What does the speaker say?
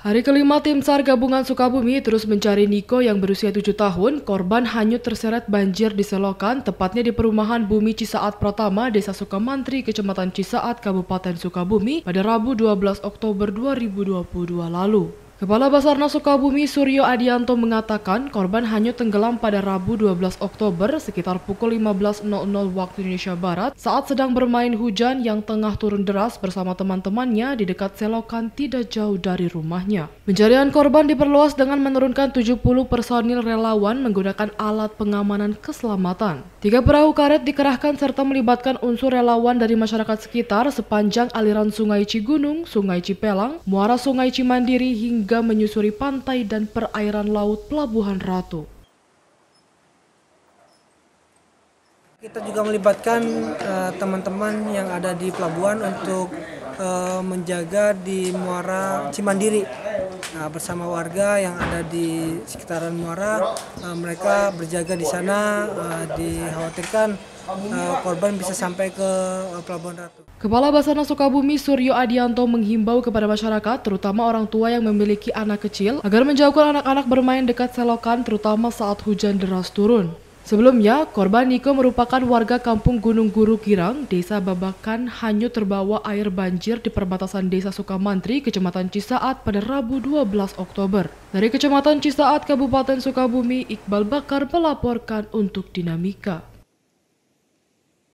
Hari kelima tim SAR gabungan Sukabumi terus mencari Niko yang berusia 7 tahun, korban hanyut terseret banjir di Selokan, tepatnya di perumahan Bumi Cisaat Pratama, Desa Sukamantri, Kecamatan Cisaat, Kabupaten Sukabumi pada Rabu 12 Oktober 2022 lalu. Kepala Basarnas Sukabumi Suryo Adianto mengatakan korban hanyut tenggelam pada Rabu 12 Oktober sekitar pukul 15.00 waktu Indonesia Barat saat sedang bermain hujan yang tengah turun deras bersama teman-temannya di dekat selokan tidak jauh dari rumahnya. Pencarian korban diperluas dengan menurunkan 70 personil relawan menggunakan alat pengamanan keselamatan. Tiga perahu karet dikerahkan serta melibatkan unsur relawan dari masyarakat sekitar sepanjang aliran Sungai Cigunung, Sungai Cipelang, Muara Sungai Cimandiri hingga juga menyusuri pantai dan perairan laut Pelabuhan Ratu. Kita juga melibatkan eh, teman-teman uh, yang ada di pelabuhan untuk uh, menjaga di muara Cimandiri Nah, bersama warga yang ada di sekitaran Muara, uh, mereka berjaga di sana. Uh, dikhawatirkan uh, korban bisa sampai ke uh, Pelabuhan Ratu. Kepala Basarnas Sukabumi Suryo Adianto menghimbau kepada masyarakat, terutama orang tua yang memiliki anak kecil, agar menjauhkan anak-anak bermain dekat selokan, terutama saat hujan deras turun. Sebelumnya, korban Niko merupakan warga kampung Gunung Guru Girang, desa Babakan, hanyut terbawa air banjir di perbatasan desa Sukamantri, kecamatan Cisaat pada Rabu 12 Oktober. Dari kecamatan Cisaat, Kabupaten Sukabumi, Iqbal Bakar melaporkan untuk Dinamika.